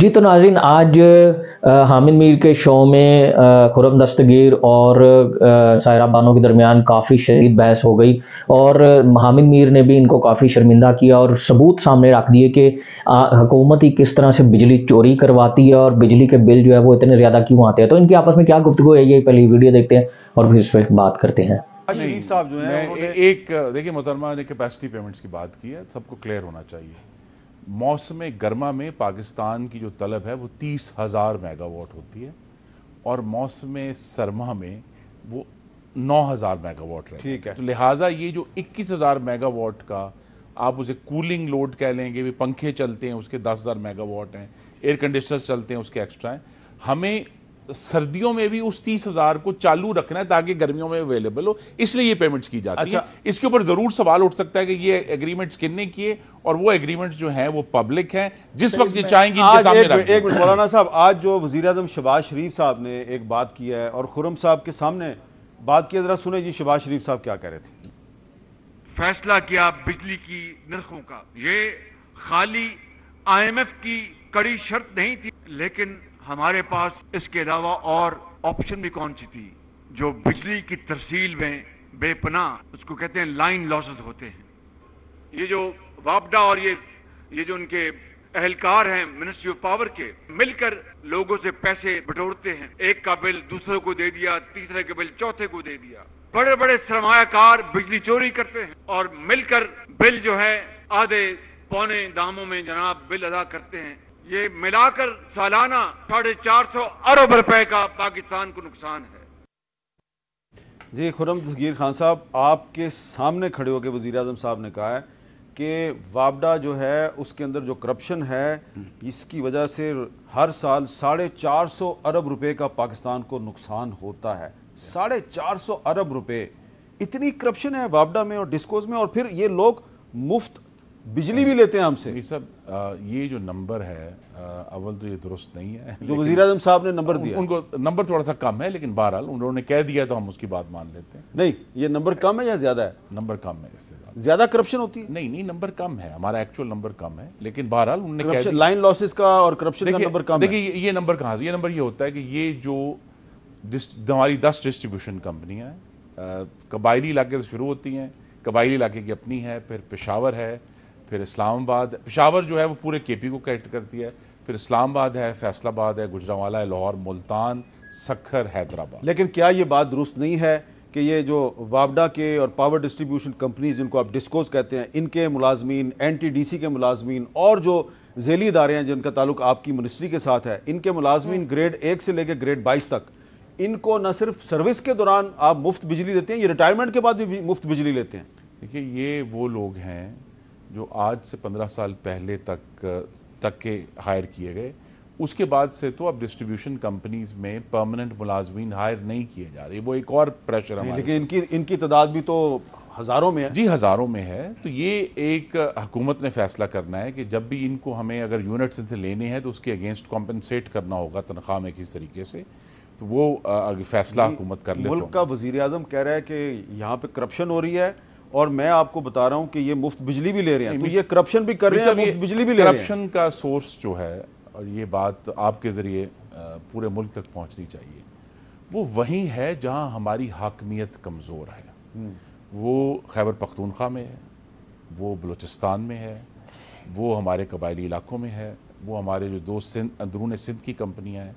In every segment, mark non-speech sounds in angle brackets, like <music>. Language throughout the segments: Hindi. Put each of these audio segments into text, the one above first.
जी तो नाजिन आज हामिद मीर के शो में खुरम दस्तगीर और सायरा बानो के दरमियान काफ़ी शरीद बहस हो गई और हामिद मीर ने भी इनको काफ़ी शर्मिंदा किया और सबूत सामने रख दिए कि हुकूमत ही किस तरह से बिजली चोरी करवाती है और बिजली के बिल जो है वो इतने ज़्यादा क्यों आते हैं तो इनके आपस में क्या गुफ्तु है ये पहले वीडियो देखते हैं और फिर इस पर बात करते हैं साहब जो है एक देखिए मुतरमा ने कैपेसिटी पेमेंट्स की बात की है सबको क्लियर होना चाहिए मौसम गर्मा में पाकिस्तान की जो तलब है वो तीस हज़ार मेगावाट होती है और मौसम सरमा में वो नौ हज़ार मेगावाट रहे ठीक है तो लिहाजा ये जो इक्कीस हज़ार मेगावाट का आप उसे कूलिंग लोड कह लेंगे भी पंखे चलते हैं उसके दस हज़ार मेगावाट हैं एयर कंडीशनर चलते हैं उसके एक्स्ट्रा हैं हमें सर्दियों में भी उस तीस हजार को चालू रखना है ताकि गर्मियों में अवेलेबल हो इसलिए ये पेमेंट्स की जाती अच्छा, है इसके ऊपर जरूर सवाल उठ सकता है कि ये एग्रीमेंट्स किन्ने किए और वो एग्रीमेंट्स जो हैं वो पब्लिक हैं जिस अच्छा, वक्त ये चाहेंगे एक मौलाना साहब आज जो वजी अजम शबाज शरीफ साहब ने एक बात की है और खुरम साहब के सामने बात की जरा सुने जी शबाज शरीफ साहब क्या कह रहे थे फैसला किया बिजली की नरखों का ये खाली आई की कड़ी शर्त नहीं थी लेकिन हमारे पास इसके अलावा और ऑप्शन भी कौन सी थी जो बिजली की तरसील में बेपना उसको कहते हैं लाइन लॉसेस होते हैं ये जो वापडा और ये ये जो उनके अहलकार हैं मिनिस्ट्री ऑफ पावर के मिलकर लोगों से पैसे बटोरते हैं एक का बिल दूसरे को दे दिया तीसरे के बिल चौथे को दे दिया बड़े बड़े सरमायाकार बिजली चोरी करते हैं और मिलकर बिल जो है आधे पौने दामों में जनाब बिल अदा करते हैं ये मिलाकर सालाना साढ़े चार सौ अरब रुपए का पाकिस्तान को नुकसान है जी खुरम जगीर खान साहब आपके सामने खड़े होकर वज़ी अजम साहब ने कहा है कि वापडा जो है उसके अंदर जो करप्शन है इसकी वजह से हर साल साढ़े चार सौ अरब रुपए का पाकिस्तान को नुकसान होता है साढ़े चार सौ अरब रुपए इतनी करप्शन है वापडा में और डिस्कोज में और फिर ये लोग मुफ्त बिजली भी लेते हैं हमसे सर ये जो नंबर है अव्वल तो ये दुरुस्त नहीं है जो वजी अजम साहब ने नंबर दिया उनको नंबर थोड़ा सा कम है लेकिन बहरहाल उन्होंने कह दिया तो हम उसकी बात मान लेते हैं नहीं ये नंबर कम है या ज़्यादा है नंबर कम है इससे ज़्यादा करप्शन होती है नहीं नहीं नंबर कम है हमारा एक्चुअल नंबर कम है लेकिन बहरहाल उन्होंने लाइन लॉसेस का और करप्शन का नंबर कम देखिए ये नंबर कहाँ ये नंबर ये होता है कि ये जो हमारी दस डिस्ट्रीब्यूशन कंपनियाँ कबायली इलाके से शुरू होती हैं कबायली इलाके की अपनी है फिर पेशावर है फिर इस्लामाबाद पिशावर जो है वो पूरे के पी को कनेक्ट करती है फिर इस्लामाबाद है फैसलाबाद है गुजरावाला है लाहौर मुल्तान सखर हैदराबाद लेकिन क्या ये बात दुरुस्त नहीं है कि ये जो वाबडा के और पावर डिस्ट्रीब्यूशन कंपनीज जिनको आप डिस्कोज कहते हैं इनके मुलाजमीन एन टी डी सी के मुलाजमीन और जो झेली इदारे हैं जिनका ताल्लुक आपकी मिनिस्ट्री के साथ है इनके मुलाजमीन ग्रेड हम्म। एक से लेकर ग्रेड बाईस तक इनको न सिर्फ सर्विस के दौरान आप मुफ्त बिजली देते हैं ये रिटायरमेंट के बाद भी मुफ्त बिजली लेते हैं देखिए ये वो लोग हैं जो आज से पंद्रह साल पहले तक तक के हायर किए गए उसके बाद से तो अब डिस्ट्रीब्यूशन कंपनीज में परमानेंट मुलाजमीन हायर नहीं किए जा रहे वो एक और प्रेशर है लेकिन इनकी इनकी तादाद भी तो हज़ारों में है जी हज़ारों में है तो ये एक हकूमत ने फैसला करना है कि जब भी इनको हमें अगर यूनिट्स इनसे लेने हैं तो उसके अगेंस्ट कॉम्पनसेट करना होगा तनख्वाह में किस तरीके से तो वो फैसला हुकूमत कर ले मुल्क का वजीर अजम कह रहा है कि यहाँ पर करप्शन हो रही है और मैं आपको बता रहा हूं कि ये मुफ्त बिजली भी ले रहे हैं तो ये करप्शन भी कर रहे हैं बिजली भी ले रहे हैं करप्शन का सोर्स जो है और ये बात आपके ज़रिए पूरे मुल्क तक पहुंचनी चाहिए वो वही है जहां हमारी हाकमियत कमज़ोर है हम्म। वो खैबर पख्तूनख्वा में है वो बलूचिस्तान में है वो हमारे कबायली इलाकों में है वो हमारे जो दो सिंध अंदरून सिंध की कंपनियाँ हैं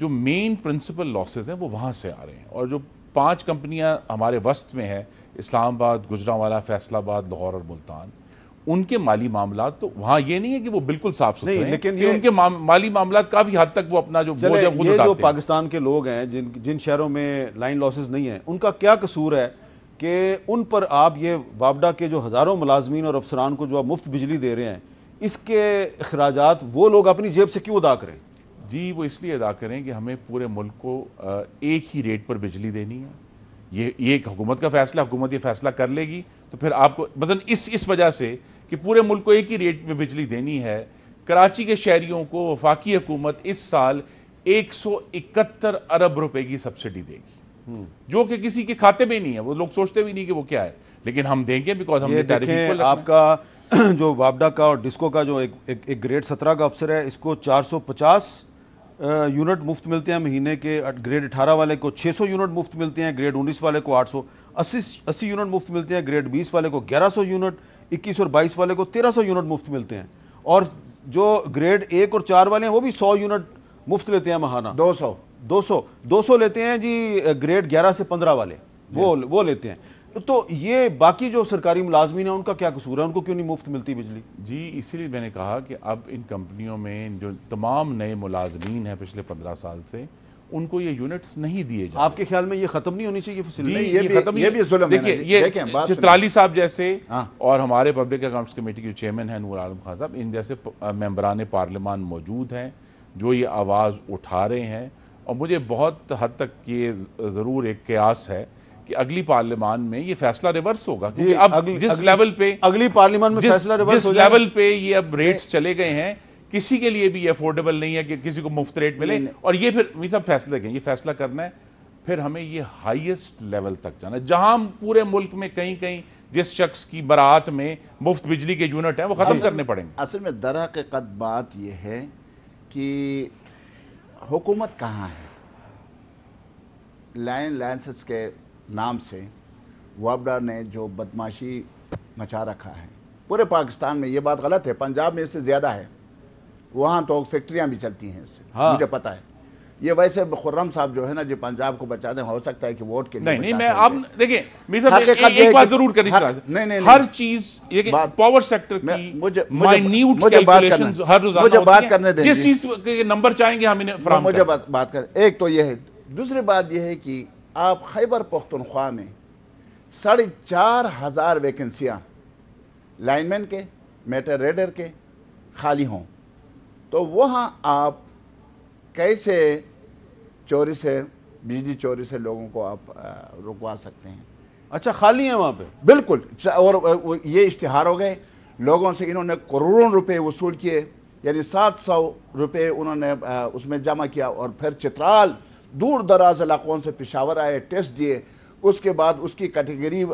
जो मेन प्रिंसिपल लॉसेज हैं वो वहाँ से आ रहे हैं और जो पाँच कंपनियाँ हमारे वस्त में है इस्लामाबाद गुजरावाला फैसलाबाद लाहौर और मुल्तान उनके माली मामला तो वहाँ ये नहीं है कि वो बिल्कुल साफ सुथरे हैं लेकिन ये उनके माली मामला काफी हद तक वो अपना जो वो है ये जो पाकिस्तान के लोग हैं जिन जिन शहरों में लाइन लॉसेस नहीं है उनका क्या कसूर है कि उन पर आप ये वापडा के जो हज़ारों मुलाजमीन और अफसरान को जो आप मुफ्त बिजली दे रहे हैं इसके अखराज वो लोग अपनी जेब से क्यों अदा करें जी वो इसलिए अदा करें कि हमें पूरे मुल्क को एक ही रेट पर बिजली देनी है ये ये हुकूमत का फैसला हुकूमत ये फैसला कर लेगी तो फिर आपको मतलब इस इस वजह से कि पूरे मुल्क को एक ही रेट में बिजली देनी है कराची के शहरीों को वफाकी हुकूमत इस साल एक अरब रुपए की सब्सिडी देगी हम्म। जो कि किसी के खाते में नहीं है वो लोग सोचते भी नहीं कि वो क्या है लेकिन हम देंगे बिकॉज हमने आपका <clears throat> जो वापडा का और डिस्को का जो एक, एक, एक ग्रेड सत्रह का अफसर है इसको चार सौ पचास यूनिट मुफ्त मिलते हैं महीने के ग्रेड अठारह वाले को 600 यूनिट मुफ्त मिलते हैं ग्रेड 19 वाले को 800 अस्सी अस्सी यूनिट मुफ्त मिलते हैं ग्रेड 20 वाले को 1100 यूनिट 21 और 22 वाले को 1300 यूनिट मुफ्त मिलते हैं और जो ग्रेड एक और चार वाले हैं वो भी 100 यूनिट मुफ्त लेते हैं महाना 200 200 200 लेते हैं जी ग्रेड ग्यारह से पंद्रह वाले वो वो लेते हैं तो ये बाकी जो सरकारी मुलाजमी है उनका क्या कसूर है उनको क्यों नहीं मुफ्त मिलती बिजली जी इसीलिए मैंने कहा कि अब इन कंपनियों में जो तमाम नए मुलाजमीन हैं पिछले पंद्रह साल से उनको ये यूनिट्स नहीं दिए जाए आपके ख्याल में ये खत्म नहीं होनी चाहिए फैसिलिटी ये, ये, ये, ये भी देखिए ये चित्राली साहब जैसे हाँ। और हमारे पब्लिक अकाउंट्स कमेटी के चेयरमैन हैं नूर आलम खान साहब इन जैसे मेम्बरान पार्लियामान मौजूद हैं जो ये आवाज़ उठा रहे हैं और मुझे बहुत हद तक ये ज़रूर एक क्यास है कि अगली पार्लियामान में ये फैसला रिवर्स होगा क्योंकि अब अगली, जिस अगली, लेवल पे अगली पार्लियामान में जिस, फैसला रिवर्स जिस हो लेवल पे ये अब रेट्स चले गए हैं किसी के लिए भी ये अफोर्डेबल नहीं है कि किसी को मुफ्त रेट मिले और ये फिर सब फैसले गए ये फैसला करना है फिर हमें ये हाईएस्ट लेवल तक जाना है जहां पूरे मुल्क में कहीं कहीं जिस शख्स की बारात में मुफ्त बिजली के यूनिट हैं वो ख़त्म करने पड़ेंगे असल में दर कद बात यह है कि हुकूमत कहाँ है लाइन लाइसेंस के नाम से वाबडा ने जो बदमाशी मचा रखा है पूरे पाकिस्तान में ये बात गलत है पंजाब में इससे ज़्यादा है वहाँ तो फैक्ट्रियाँ भी चलती हैं इससे हाँ। मुझे पता है ये वैसे खुर्रम साहब जो है ना जो पंजाब को बचा दें हो सकता है कि वोट के लिए नहीं नहीं मैं आप देखिए मीर साहब एक बात जरूर करनी हर, नहीं नहीं हर चीज पावर सेक्टर की मुझे माइन्यूट मुझे बात हर रोजाना मुझे बात करने दें जिस चीज के नंबर चाहेंगे हम इन्हें मुझे बात कर एक तो ये है दूसरी बात यह है कि आप खैबर पख्तनख्वा में साढ़े चार हज़ार वैकेंसियाँ लाइनमैन के मेटर रेडर के खाली हों तो वहाँ आप कैसे चोरी से बिजली चोरी से लोगों को आप रुकवा सकते हैं अच्छा खाली है वहाँ पे बिल्कुल और ये इश्तहार हो गए लोगों से इन्होंने करोड़ों रुपए वसूल किए यानी सात सौ रुपये उन्होंने उसमें जमा किया और फिर चित्राल दूर दराज इलाकों से पिशावर आए टेस्ट दिए उसके बाद उसकी कैटेगरी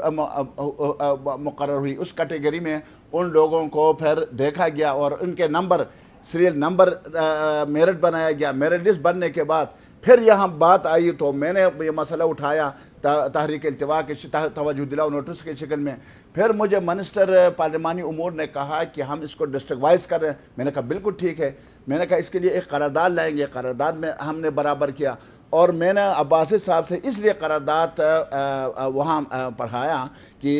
मुकर हुई उस कैटेगरी में उन लोगों को फिर देखा गया और उनके नंबर सीरियल नंबर मेरिट बनाया गया मेरिट लिस्ट बनने के बाद फिर यहाँ बात आई तो मैंने ये मसला उठाया तहरीक अल्तवा के तोजह दिला नोटिस के शिकल में फिर मुझे मिनिस्टर पार्लिमानी उमूर ने कहा कि हम इसको डिस्ट्रिक्ट वाइज कर रहे हैं मैंने कहा बिल्कुल ठीक है मैंने कहा इसके लिए एक करारदाद लाएंगे करारदाद में हमने बराबर किया और मैंने अब्बास साहब से इसलिए करारदाद वहाँ पढ़ाया कि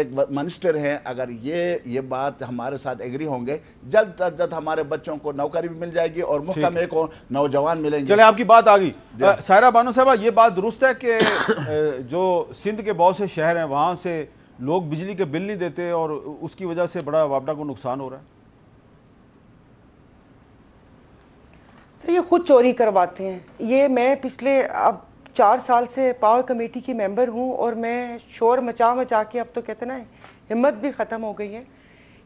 एक मिनिस्टर हैं अगर ये ये बात हमारे साथ एग्री होंगे जल्द अज जल्द हमारे बच्चों को नौकरी भी मिल जाएगी और मुख्तम एक और नौजवान मिलेंगे चले आपकी बात आ गई सायरा बानो साहबा ये बात दुरुस्त है कि जो सिंध के बहुत से शहर हैं वहाँ से लोग बिजली के बिल नहीं देते और उसकी वजह से बड़ा वापडा को नुकसान हो रहा है सर ये खुद चोरी करवाते हैं ये मैं पिछले अब चार साल से पावर कमेटी की मेंबर हूँ और मैं शोर मचा मचा के अब तो कहते ना हिम्मत भी ख़त्म हो गई है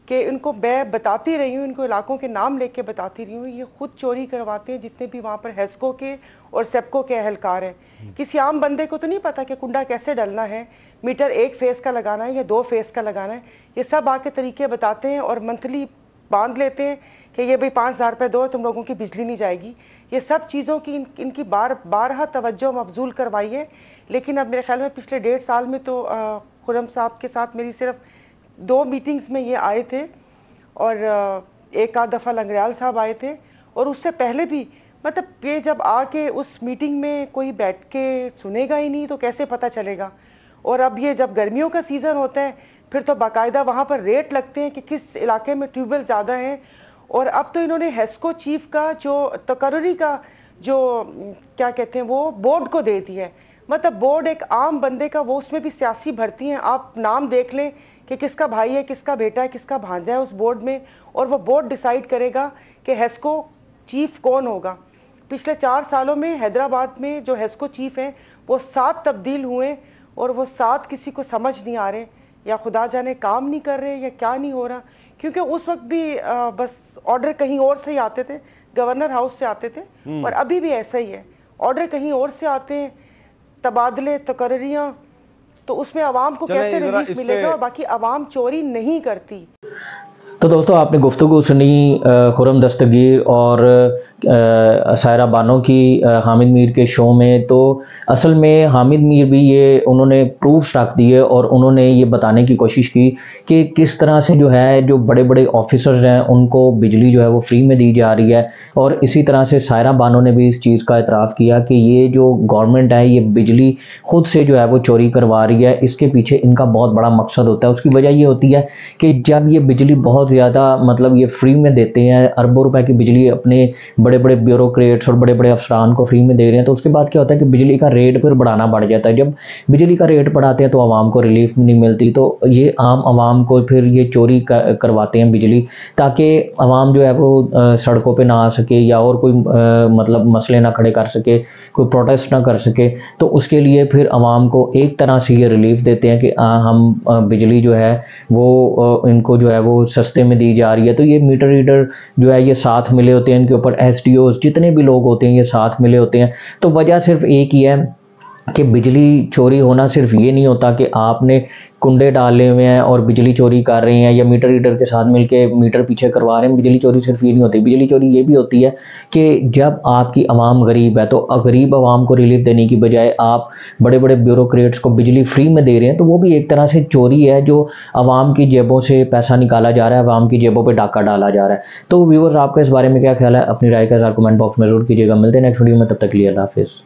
कि इनको बै बताती रही हूँ इनको इलाकों के नाम लेके बताती रही हूँ ये खुद चोरी करवाते हैं जितने भी वहाँ पर हैस्को के और सेपको के अहलकार हैं हम्म। किसी आम बंदे को तो नहीं पता कि कुंडा कैसे डलना है मीटर एक फेस का लगाना है या दो फेस का लगाना है ये सब आके तरीके बताते हैं और मंथली बांध लेते हैं कि ये भाई पाँच हज़ार रुपये दो तुम लोगों की बिजली नहीं जाएगी ये सब चीज़ों की इन, इनकी बार बारह तवज्जो मफजूल करवाई है लेकिन अब मेरे ख्याल में पिछले डेढ़ साल में तो खुरम साहब के साथ मेरी सिर्फ दो मीटिंग्स में ये आए थे और एक आध दफ़ा लंगरयाल साहब आए थे और उससे पहले भी मतलब ये जब आके उस मीटिंग में कोई बैठ के सुनेगा ही नहीं तो कैसे पता चलेगा और अब ये जब गर्मियों का सीज़न होता है फिर तो बाकायदा वहाँ पर रेट लगते हैं कि किस इलाके में ट्यूबवेल ज़्यादा हैं और अब तो इन्होंने हेस्को चीफ का जो तकर्री तो का जो क्या कहते हैं वो बोर्ड को दे दिया है मतलब बोर्ड एक आम बंदे का वो उसमें भी सियासी भर्ती हैं आप नाम देख लें कि किसका भाई है किसका बेटा है किसका भांजा है उस बोर्ड में और वो बोर्ड डिसाइड करेगा कि हेस्को चीफ कौन होगा पिछले चार सालों में हैदराबाद में जो हेस्को चीफ हैं वो सात तब्दील हुए और वो सात किसी को समझ नहीं आ रहे या खुदा जाने काम नहीं कर रहे या क्या नहीं हो रहा क्योंकि उस वक्त भी आ, बस ऑर्डर कहीं और से ही आते थे गवर्नर हाउस से आते थे हम्म। और अभी भी ऐसा ही है ऑर्डर कहीं और से आते हैं तबादले तकर्रियाँ तो उसमें आवाम को कैसे रिलीफ मिलेगा और बाकी आवाम चोरी नहीं करती तो दोस्तों आपने गुफ्तु सुनी खुरम दस्तगीर और सायरा बानो की हामिद मीर के शो में तो असल में हामिद मीर भी ये उन्होंने प्रूफ्स रख दिए और उन्होंने ये बताने की कोशिश की कि किस तरह से जो है जो बड़े बड़े ऑफिसर्स हैं उनको बिजली जो है वो फ्री में दी जा रही है और इसी तरह से सायरा बानो ने भी इस चीज़ का इतराफ़ किया कि ये जो गवर्नमेंट है ये बिजली खुद से जो है वो चोरी करवा रही है इसके पीछे इनका बहुत बड़ा मकसद होता है उसकी वजह ये होती है कि जब ये बिजली बहुत ज़्यादा मतलब ये फ्री में देते हैं अरबों रुपए की बिजली अपने बड़े बड़े ब्यूरोक्रेट्स और बड़े बड़े अफसरान को फ्री में दे रहे हैं तो उसके बाद क्या होता है कि बिजली का रेट फिर बढ़ाना बढ़ जाता है जब बिजली का रेट बढ़ाते हैं तो आवाम को रिलीफ नहीं मिलती तो ये आम आवाम को फिर ये चोरी करवाते हैं बिजली ताकि आवाम जो है वो सड़कों पर ना सके या और कोई आ, मतलब मसले ना खड़े कर सके कोई प्रोटेस्ट ना कर सके तो उसके लिए फिर आवाम को एक तरह से ये रिलीफ देते हैं कि आ, हम बिजली जो है वो आ, इनको जो है वो सस्ते में दी जा रही है तो ये मीटर रीडर जो है ये साथ मिले होते हैं इनके ऊपर एस जितने भी लोग होते हैं ये साथ मिले होते हैं तो वजह सिर्फ एक ही है कि बिजली चोरी होना सिर्फ ये नहीं होता कि आपने कुंडे डाले हुए हैं और बिजली चोरी कर रहे हैं या मीटर रीडर के साथ मिलके मीटर पीछे करवा रहे हैं बिजली चोरी सिर्फ ये नहीं होती बिजली चोरी ये भी होती है कि जब आपकी आवाम गरीब है तो गरीब आवाम को रिलीफ देने की बजाय आप बड़े बड़े ब्यूरोक्रेट्स को बिजली फ्री में दे रहे हैं तो वो भी एक तरह से चोरी है जो आवाम की जेबों से पैसा निकाला जा रहा है आवाम की जेबों पर डाका डाला जा रहा है तो व्यूवर्स आपका इस बारे में क्या ख्याल है अपनी राय का कमेंट बॉक्स में जरूर कीजिएगा मिलते हैं नेक्स्ट वीडियो में तब तक लिए हाफिज़